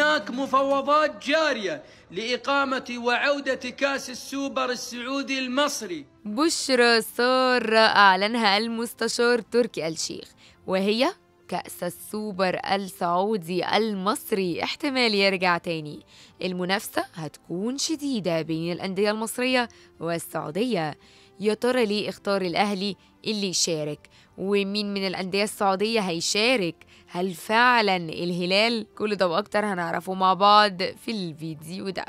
هناك مفاوضات جارية لإقامة وعودة كأس السوبر السعودي المصري بشرى سارة أعلنها المستشار تركي الشيخ وهي كأس السوبر السعودي المصري احتمال يرجع تاني المنافسة هتكون شديدة بين الأندية المصرية والسعودية يا ترى ليه اختار الأهلي اللي يشارك ومين من الأندية السعودية هيشارك هل فعلا الهلال كل ده وأكتر هنعرفه مع بعض في الفيديو ده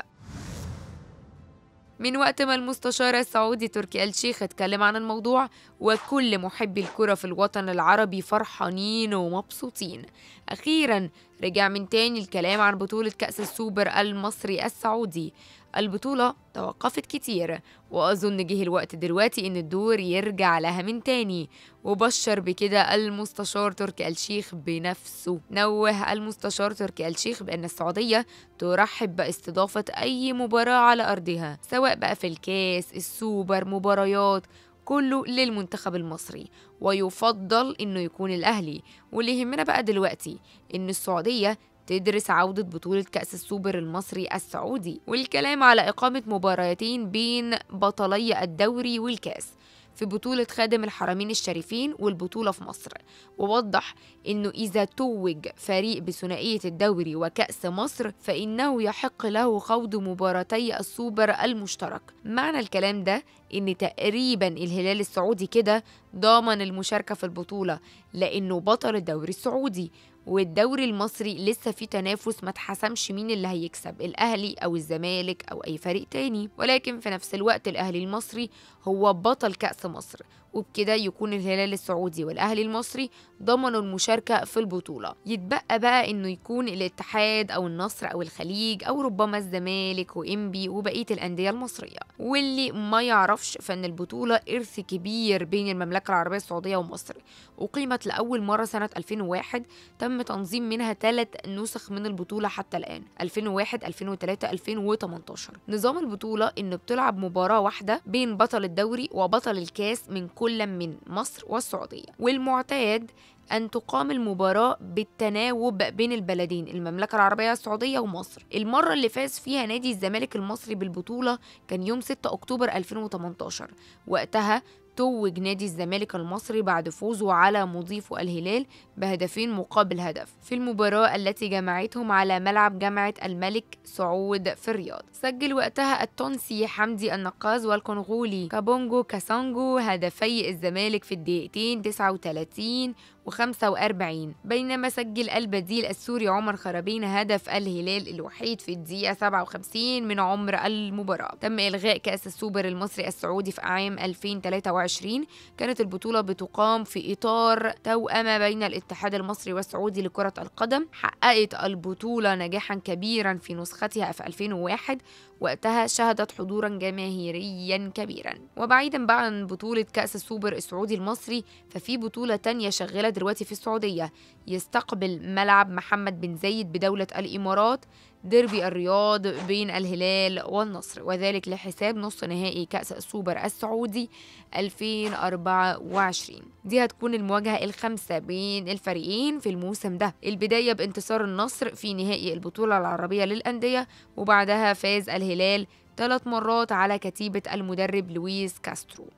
من وقت ما المستشار السعودي تركي آل شيخ اتكلم عن الموضوع وكل محبي الكرة في الوطن العربي فرحانين ومبسوطين أخيرا رجع من تاني الكلام عن بطولة كأس السوبر المصري السعودي البطولة توقفت كتير وأظن جه الوقت دلوقتي إن الدور يرجع لها من تاني وبشر بكده المستشار تركي الشيخ بنفسه نوه المستشار تركي الشيخ بأن السعودية ترحب باستضافة أي مباراة على أرضها سواء بقى في الكاس السوبر مباريات كله للمنتخب المصري ويفضل انه يكون الاهلي واللي يهمنا بقى دلوقتي ان السعوديه تدرس عودة بطولة كأس السوبر المصري السعودي والكلام على إقامة مباراتين بين بطلي الدوري والكأس في بطولة خادم الحرمين الشريفين والبطولة في مصر ووضح أنه إذا توج فريق بثنائية الدوري وكأس مصر فإنه يحق له خوض مباراتي السوبر المشترك معنى الكلام ده أن تقريبا الهلال السعودي كده ضامن المشاركة في البطولة لأنه بطل الدوري السعودي والدوري المصري لسه في تنافس ما اتحسمش مين اللي هيكسب الاهلي او الزمالك او اي فريق تاني ولكن في نفس الوقت الاهلي المصري هو بطل كاس مصر وبكده يكون الهلال السعودي والاهلي المصري ضمنوا المشاركه في البطوله يتبقى بقى انه يكون الاتحاد او النصر او الخليج او ربما الزمالك وانبي وبقيه الانديه المصريه واللي ما يعرفش فان البطوله ارث كبير بين المملكه العربيه السعوديه ومصر اقيمت لاول مره سنه 2001 تم تم تنظيم منها ثلاث نسخ من البطولة حتى الآن 2001 2003 2018 نظام البطولة إن بتلعب مباراة واحدة بين بطل الدوري وبطل الكاس من كل من مصر والسعودية والمعتاد أن تقام المباراة بالتناوب بين البلدين المملكة العربية السعودية ومصر المرة اللي فاز فيها نادي الزمالك المصري بالبطولة كان يوم 6 أكتوبر 2018 وقتها توج نادي الزمالك المصري بعد فوزه على مضيف الهلال بهدفين مقابل هدف في المباراة التي جمعتهم على ملعب جامعة الملك سعود في الرياض سجل وقتها التونسي حمدي النقاز والكونغولي كابونجو كاسانجو هدفي الزمالك في الدقيقتين 39 و 45 بينما سجل البديل السوري عمر خرابين هدف الهلال الوحيد في الدقيقة 57 من عمر المباراة تم إلغاء كأس السوبر المصري السعودي في عام 2023 كانت البطولة بتقام في إطار توأمة بين الاتحاد المصري والسعودي لكرة القدم حققت البطولة نجاحا كبيرا في نسختها في 2001 وقتها شهدت حضورا جماهيريا كبيرا وبعيدا بقى عن بطولة كأس السوبر السعودي المصري ففي بطولة تانية شغالة دلوقتي في السعودية يستقبل ملعب محمد بن زايد بدولة الإمارات ديربي الرياض بين الهلال والنصر وذلك لحساب نص نهائي كأس السوبر السعودي 2024 دي هتكون المواجهة الخامسة بين الفريقين في الموسم ده البداية بانتصار النصر في نهائي البطولة العربية للأندية وبعدها فاز الهلال ثلاث مرات على كتيبة المدرب لويس كاسترو